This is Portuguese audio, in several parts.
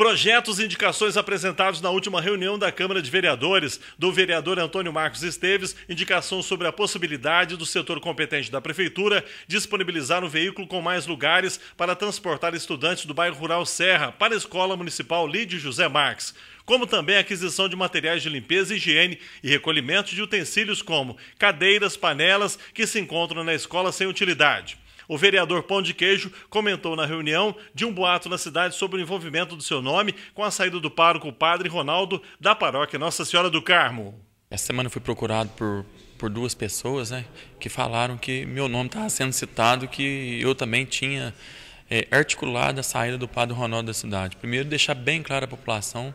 Projetos e indicações apresentados na última reunião da Câmara de Vereadores, do vereador Antônio Marcos Esteves, indicação sobre a possibilidade do setor competente da Prefeitura disponibilizar um veículo com mais lugares para transportar estudantes do bairro Rural Serra para a Escola Municipal Lídio José Marques como também a aquisição de materiais de limpeza e higiene e recolhimento de utensílios como cadeiras, panelas que se encontram na escola sem utilidade. O vereador Pão de Queijo comentou na reunião de um boato na cidade sobre o envolvimento do seu nome com a saída do pároco Padre Ronaldo da paróquia Nossa Senhora do Carmo. Essa semana fui procurado por, por duas pessoas né, que falaram que meu nome estava sendo citado, que eu também tinha é, articulado a saída do Padre Ronaldo da cidade. Primeiro, deixar bem claro à população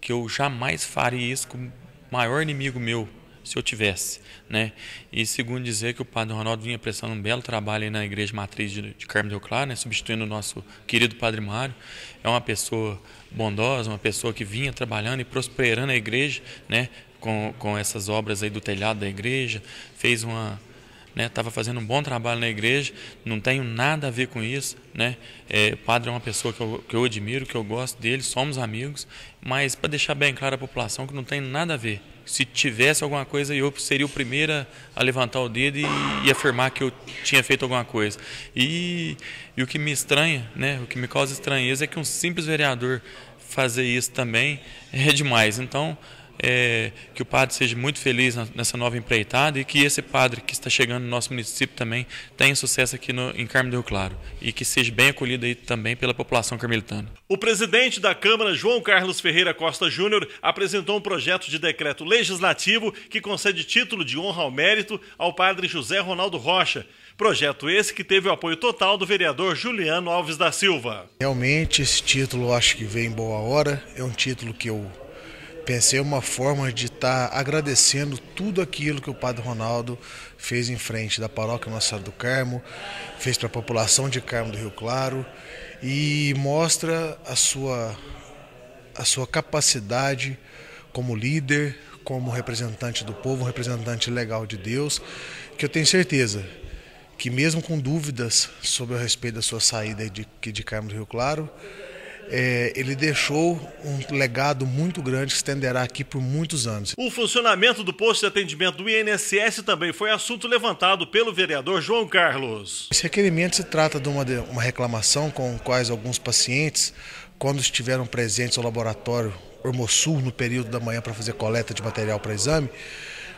que eu jamais faria isso com o maior inimigo meu, se eu tivesse, né? E segundo dizer que o Padre Ronaldo vinha prestando um belo trabalho na Igreja Matriz de, de Carmo del Claro, né? substituindo o nosso querido Padre Mário. É uma pessoa bondosa, uma pessoa que vinha trabalhando e prosperando a igreja, né? Com, com essas obras aí do telhado da igreja, fez uma né? Estava fazendo um bom trabalho na igreja, não tenho nada a ver com isso, né? É, o padre é uma pessoa que eu, que eu admiro, que eu gosto dele, somos amigos, mas para deixar bem claro à população que não tem nada a ver. Se tivesse alguma coisa, eu seria o primeiro a levantar o dedo e, e afirmar que eu tinha feito alguma coisa. E, e o que me estranha, né? O que me causa estranheza é que um simples vereador fazer isso também é demais. Então é, que o padre seja muito feliz nessa nova empreitada e que esse padre que está chegando no nosso município também tenha sucesso aqui no, em Carmo do Rio Claro e que seja bem acolhido aí também pela população carmelitana. O presidente da Câmara, João Carlos Ferreira Costa Júnior, apresentou um projeto de decreto legislativo que concede título de honra ao mérito ao padre José Ronaldo Rocha. Projeto esse que teve o apoio total do vereador Juliano Alves da Silva. Realmente esse título acho que veio em boa hora, é um título que eu pensei uma forma de estar tá agradecendo tudo aquilo que o Padre Ronaldo fez em frente da paróquia Nossa Senhora do Carmo, fez para a população de Carmo do Rio Claro e mostra a sua, a sua capacidade como líder, como representante do povo, um representante legal de Deus, que eu tenho certeza que mesmo com dúvidas sobre o respeito da sua saída de, de Carmo do Rio Claro, é, ele deixou um legado muito grande que estenderá aqui por muitos anos. O funcionamento do posto de atendimento do INSS também foi assunto levantado pelo vereador João Carlos. Esse requerimento se trata de uma, de uma reclamação com quais alguns pacientes, quando estiveram presentes ao laboratório Hormossul no período da manhã para fazer coleta de material para exame,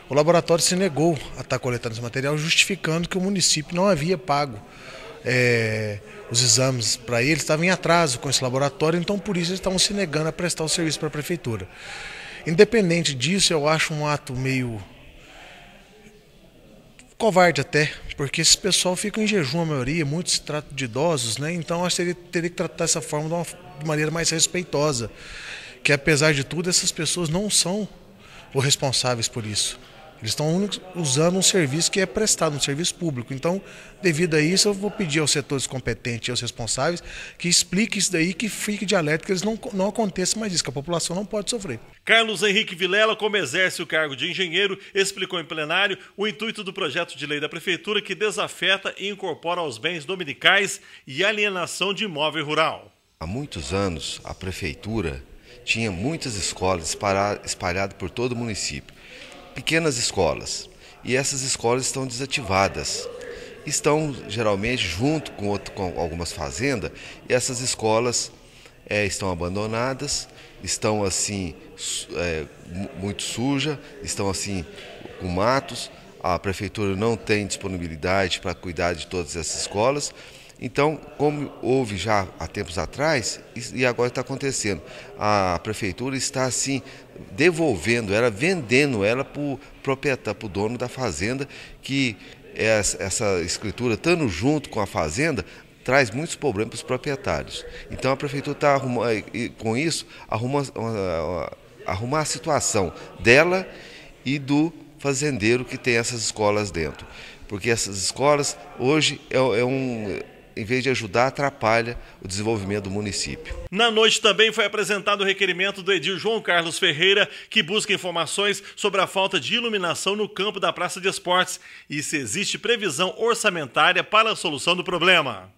o laboratório se negou a estar coletando esse material, justificando que o município não havia pago é, os exames para eles estavam em atraso com esse laboratório, então por isso eles estavam se negando a prestar o serviço para a prefeitura. Independente disso, eu acho um ato meio covarde até, porque esse pessoal fica em jejum, a maioria, muitos se tratam de idosos, né? Então acho que teria, teria que tratar essa forma de uma de maneira mais respeitosa, que apesar de tudo essas pessoas não são os responsáveis por isso. Eles estão usando um serviço que é prestado, um serviço público. Então, devido a isso, eu vou pedir aos setores competentes e aos responsáveis que expliquem isso daí, que fique de alerta, que eles não, não aconteça mais isso, que a população não pode sofrer. Carlos Henrique Vilela, como exerce o cargo de engenheiro, explicou em plenário o intuito do projeto de lei da Prefeitura que desafeta e incorpora aos bens dominicais e alienação de imóvel rural. Há muitos anos, a Prefeitura tinha muitas escolas espalhadas por todo o município pequenas escolas. E essas escolas estão desativadas. Estão geralmente junto com, outro, com algumas fazendas, e essas escolas é, estão abandonadas, estão assim é, muito suja, estão assim com matos. A prefeitura não tem disponibilidade para cuidar de todas essas escolas. Então, como houve já há tempos atrás, e agora está acontecendo, a prefeitura está assim devolvendo ela, vendendo ela para o proprietário, para o dono da fazenda, que essa escritura, estando junto com a fazenda, traz muitos problemas para os proprietários. Então a prefeitura está arrumando, eh, com isso, eh, eh, arrumar a situação dela e do fazendeiro que tem essas escolas dentro. Porque essas escolas hoje é, é um em vez de ajudar, atrapalha o desenvolvimento do município. Na noite também foi apresentado o requerimento do edil João Carlos Ferreira, que busca informações sobre a falta de iluminação no campo da Praça de Esportes e se existe previsão orçamentária para a solução do problema.